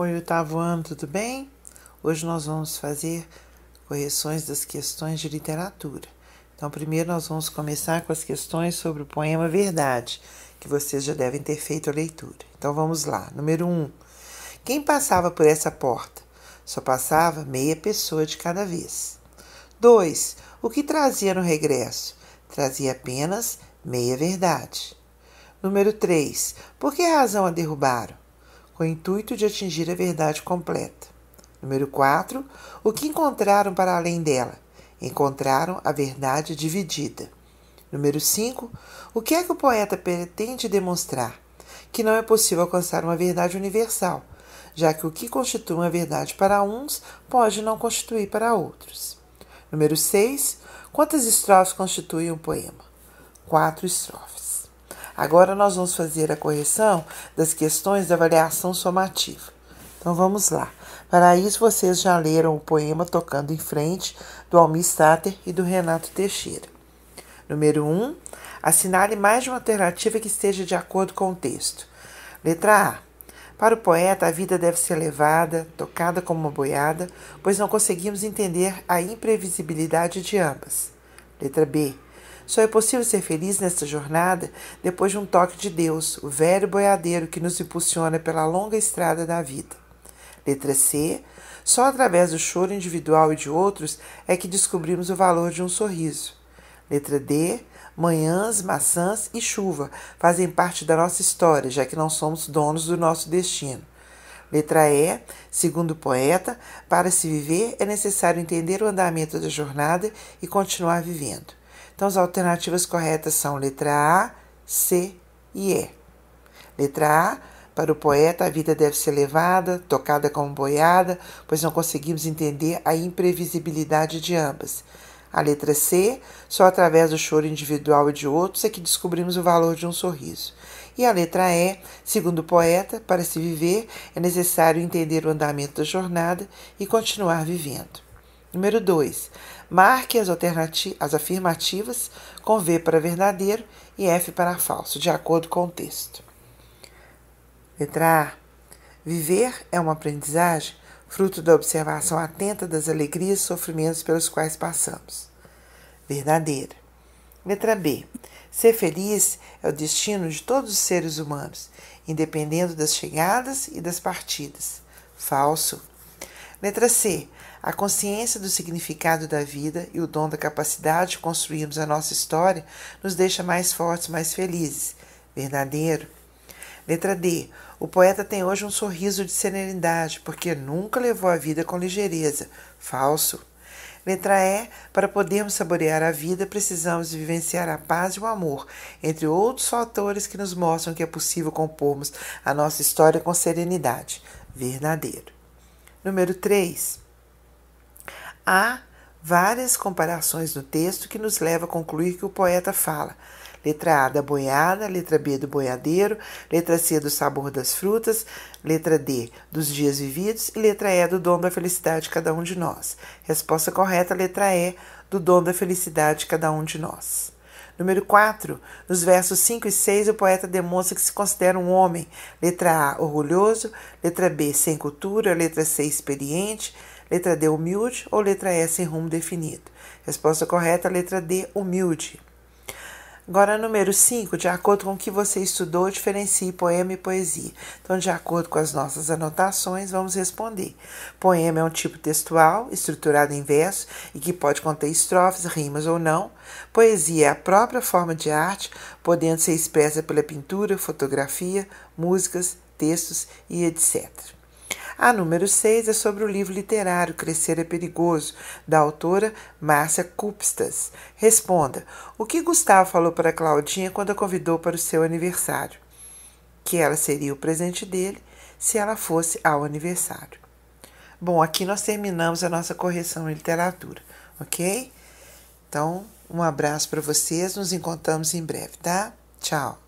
Oi, oitavo ano, tudo bem? Hoje nós vamos fazer correções das questões de literatura. Então, primeiro nós vamos começar com as questões sobre o poema Verdade, que vocês já devem ter feito a leitura. Então, vamos lá. Número 1. Um, quem passava por essa porta? Só passava meia pessoa de cada vez. 2. O que trazia no regresso? Trazia apenas meia verdade. Número 3. Por que razão a derrubaram? com o intuito de atingir a verdade completa. Número 4. O que encontraram para além dela? Encontraram a verdade dividida. Número 5. O que é que o poeta pretende demonstrar? Que não é possível alcançar uma verdade universal, já que o que constitui uma verdade para uns pode não constituir para outros. Número 6. Quantas estrofes constituem um poema? Quatro estrofes. Agora nós vamos fazer a correção das questões da avaliação somativa. Então vamos lá. Para isso, vocês já leram o poema Tocando em Frente, do Almir Sater e do Renato Teixeira. Número 1. Um, assinale mais de uma alternativa que esteja de acordo com o texto. Letra A. Para o poeta, a vida deve ser levada, tocada como uma boiada, pois não conseguimos entender a imprevisibilidade de ambas. Letra B. Só é possível ser feliz nesta jornada depois de um toque de Deus, o velho boiadeiro que nos impulsiona pela longa estrada da vida. Letra C. Só através do choro individual e de outros é que descobrimos o valor de um sorriso. Letra D. Manhãs, maçãs e chuva fazem parte da nossa história, já que não somos donos do nosso destino. Letra E, segundo o poeta, para se viver é necessário entender o andamento da jornada e continuar vivendo. Então, as alternativas corretas são letra A, C e E. Letra A, para o poeta, a vida deve ser levada, tocada como boiada, pois não conseguimos entender a imprevisibilidade de ambas. A letra C, só através do choro individual e de outros é que descobrimos o valor de um sorriso. E a letra E, segundo o poeta, para se viver é necessário entender o andamento da jornada e continuar vivendo. Número 2. Marque as, as afirmativas com V para verdadeiro e F para falso, de acordo com o texto. Letra A. Viver é uma aprendizagem fruto da observação atenta das alegrias e sofrimentos pelos quais passamos. Verdadeira. Letra B. Ser feliz é o destino de todos os seres humanos, independendo das chegadas e das partidas. Falso. Letra C. A consciência do significado da vida e o dom da capacidade de construirmos a nossa história nos deixa mais fortes, mais felizes. Verdadeiro? Letra D. O poeta tem hoje um sorriso de serenidade, porque nunca levou a vida com ligeireza. Falso. Letra E. Para podermos saborear a vida, precisamos vivenciar a paz e o amor, entre outros fatores que nos mostram que é possível compormos a nossa história com serenidade. Verdadeiro. Número 3. Há várias comparações no texto que nos leva a concluir que o poeta fala. Letra A da boiada, letra B do boiadeiro, letra C do sabor das frutas, letra D dos dias vividos e letra E do dom da felicidade de cada um de nós. Resposta correta, letra E do dom da felicidade de cada um de nós. Número 4, nos versos 5 e 6, o poeta demonstra que se considera um homem. Letra A, orgulhoso. Letra B, sem cultura. Letra C, experiente. Letra D, humilde ou letra S em rumo definido? Resposta correta, letra D, humilde. Agora, número 5, de acordo com o que você estudou, diferencie poema e poesia. Então, de acordo com as nossas anotações, vamos responder. Poema é um tipo textual, estruturado em verso e que pode conter estrofes, rimas ou não. Poesia é a própria forma de arte, podendo ser expressa pela pintura, fotografia, músicas, textos e etc. A número 6 é sobre o livro literário Crescer é Perigoso, da autora Márcia Kupstas. Responda: O que Gustavo falou para Claudinha quando a convidou para o seu aniversário? Que ela seria o presente dele se ela fosse ao aniversário. Bom, aqui nós terminamos a nossa correção em literatura, ok? Então, um abraço para vocês, nos encontramos em breve, tá? Tchau!